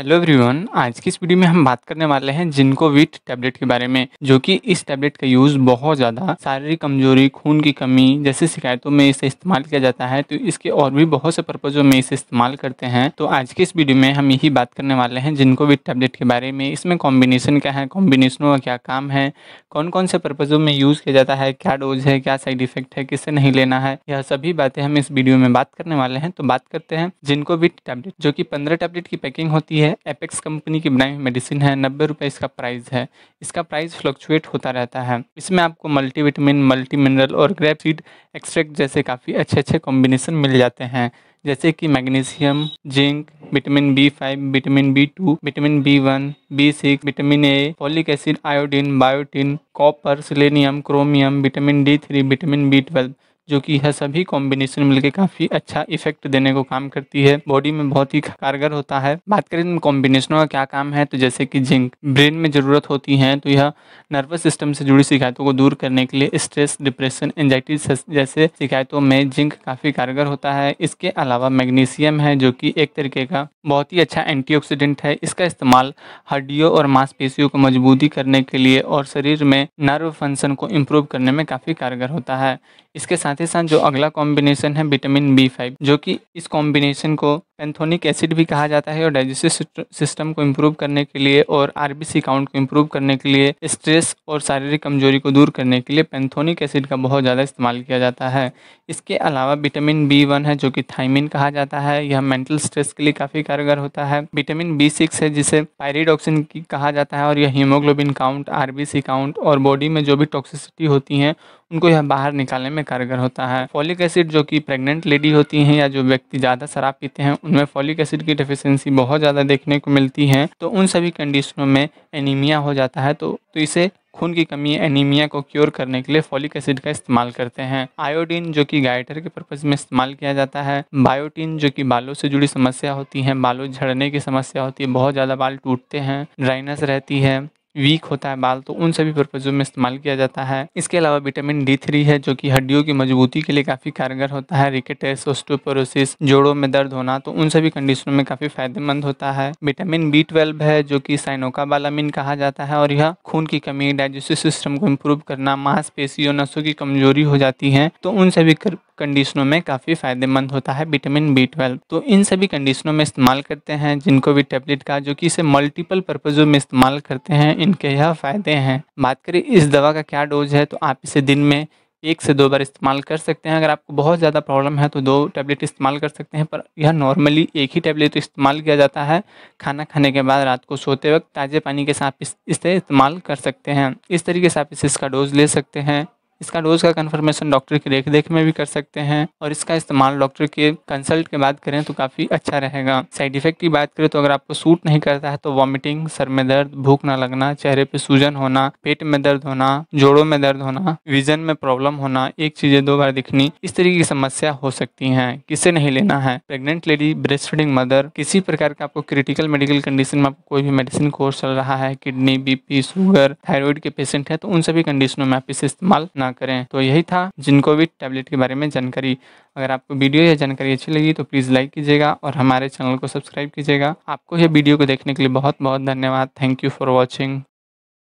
hello everyone आज की इस वीडियो में हम बात करने वाले हैं जिनको वीट टैबलेट के बारे में जो कि इस टैबलेट का यूज़ बहुत ज़्यादा शारीरिक कमजोरी खून की कमी जैसे शिकायतों में इसे इस्तेमाल किया जाता है तो इसके और भी बहुत से पर्पज़ों में इसे इस्तेमाल करते हैं तो आज की इस वीडियो में हम यही बात करने वाले हैं जिनको वीट टैबलेट के बारे में इसमें कॉम्बिनेशन क्या है कॉम्बिनेशनों का क्या काम है कौन कौन से पर्पज़ों में यूज़ किया जाता है क्या डोज है क्या साइड इफेक्ट है किससे नहीं लेना है यह सभी बातें हम इस वीडियो में बात करने वाले हैं तो बात करते हैं जिनको वीट टैबलेट जो की पंद्रह टैबलेट की पैकिंग होती है है एपेक्स कंपनी की बनाई हुई मेडिसिन है नब्बे रुपये इसका प्राइस है इसका प्राइस फ्लक्चुएट होता रहता है इसमें आपको मल्टीविटामिन मल्टी मिनरल और ग्रेप सीड एक्सट्रैक्ट जैसे काफ़ी अच्छे अच्छे कॉम्बिनेशन मिल जाते हैं जैसे कि magnesium zinc vitamin B five vitamin B two vitamin B one B six vitamin A folic acid iodine biotin copper selenium chromium vitamin D three vitamin B twelve जो कि यह सभी कॉम्बिनेशन मिलकर काफ़ी अच्छा इफेक्ट देने को काम करती है बॉडी में बहुत ही कारगर होता है बात करें इन कॉम्बिनेशनों का क्या काम है तो जैसे कि जिंक ब्रेन में ज़रूरत होती है तो यह नर्वस सिस्टम से जुड़ी शिकायतों को दूर करने के लिए स्ट्रेस डिप्रेशन एंजाइटी जैसे शिकायतों में जिंक काफ़ी कारगर होता है इसके अलावा मैग्नीशियम है जो कि एक तरीके का बहुत ही अच्छा एंटीऑक्सीडेंट है इसका इस्तेमाल हड्डियों और मांसपेशियों को मजबूती करने के लिए और शरीर में नर्व फंक्शन को इम्प्रूव करने में काफ़ी कारगर होता है इसके साथ ही साथ जो अगला कॉम्बिनेशन है विटामिन बी फाइव जो कि इस कॉम्बिनेशन को पेंथोनिक एसिड भी कहा जाता है और डाइजेस्टिव सिस्टम को इम्प्रूव करने के लिए और आरबीसी काउंट को इम्प्रूव करने के लिए स्ट्रेस और शारीरिक कमजोरी को दूर करने के लिए पेंथोनिक एसिड का बहुत ज़्यादा इस्तेमाल किया जाता है इसके अलावा विटामिन बी वन है जो कि थाइमिन कहा जाता है यह मेंटल स्ट्रेस के लिए काफ़ी कारगर होता है विटामिन बी सिक्स है जिसे पायरिडॉक्सिन की कहा जाता है और यह हीमोग्लोबिन काउंट आर काउंट और बॉडी में जो भी टॉक्सिसिटी होती हैं उनको यह बाहर निकालने में कारगर होता है फॉलिक एसिड जो कि प्रेग्नेंट लेडी होती हैं या जो व्यक्ति ज़्यादा शराब पीते हैं उनमें फॉलिक एसिड की डिफिशेंसी बहुत ज़्यादा देखने को मिलती है तो उन सभी कंडीशनों में एनीमिया हो जाता है तो, तो इसे खून की कमी एनीमिया को क्योर करने के लिए फॉलिक एसिड का इस्तेमाल करते हैं आयोडीन जो कि गाइटर के पर्पज में इस्तेमाल किया जाता है बायोटीन जो कि बालों से जुड़ी समस्या होती है बालों झड़ने की समस्या होती है बहुत ज़्यादा बाल टूटते हैं ड्राइनेस रहती है वीक होता है बाल तो उन सभी पर्पज़ों में इस्तेमाल किया जाता है इसके अलावा विटामिन डी थ्री है जो कि हड्डियों की मजबूती के लिए काफ़ी कारगर होता है रिकेटेस ऑस्टोपोरोसिस जोड़ों में दर्द होना तो उन सभी कंडीशनों में काफ़ी फायदेमंद होता है विटामिन बी ट्वेल्व है जो कि साइनोकाबालामिन कहा जाता है और यह खून की कमी डाइजेस्टिव सिस्टम को इम्प्रूव करना मांसपेशियों नसों की कमजोरी हो जाती है तो उन सभी कंडीशनों में काफ़ी फायदेमंद होता है विटामिन बी ट्वेल्व तो इन सभी कंडीशनों में इस्तेमाल करते हैं जिनको भी टेबलेट का जो कि इसे मल्टीपल पर्पज़ों में इस्तेमाल करते हैं इनके यह फ़ायदे हैं बात करें इस दवा का क्या डोज है तो आप इसे दिन में एक से दो बार इस्तेमाल कर सकते हैं अगर आपको बहुत ज़्यादा प्रॉब्लम है तो दो टैबलेट इस्तेमाल कर सकते हैं पर यह नॉर्मली एक ही टैबलेट इस्तेमाल किया जाता है खाना खाने के बाद रात को सोते वक्त ताज़े पानी के साथ इस, इसे इस्तेमाल कर सकते हैं इस तरीके से आप इसे इसका डोज ले सकते हैं इसका डोज का कंफर्मेशन डॉक्टर की देख देख में भी कर सकते हैं और इसका इस्तेमाल डॉक्टर के कंसल्ट के बाद करें तो काफ़ी अच्छा रहेगा साइड इफेक्ट की बात करें तो अगर आपको सूट नहीं करता है तो वॉमिटिंग सर में दर्द भूख ना लगना चेहरे पे सूजन होना पेट में दर्द होना जोड़ों में दर्द होना विजन में प्रॉब्लम होना एक चीज़ें दो बार दिखनी इस तरीके की समस्या हो सकती है किसे नहीं लेना है pregnant lady breast feeding mother किसी प्रकार का आपको क्रिटिकल मेडिकल कंडीशन में आपको कोई भी मेडिसिन कोर्स चल रहा है किडनी बीपी शुगर थायरॉइड के पेशेंट है तो उन सभी कंडीशनों में आप इसे इस्तेमाल ना ना करें तो यही था जिनको भी टैबलेट के बारे में जानकारी अगर आपको वीडियो या जानकारी अच्छी लगी तो प्लीज़ लाइक कीजिएगा और हमारे चैनल को सब्सक्राइब कीजिएगा आपको यह वीडियो को देखने के लिए बहुत बहुत धन्यवाद थैंक यू फॉर वॉचिंग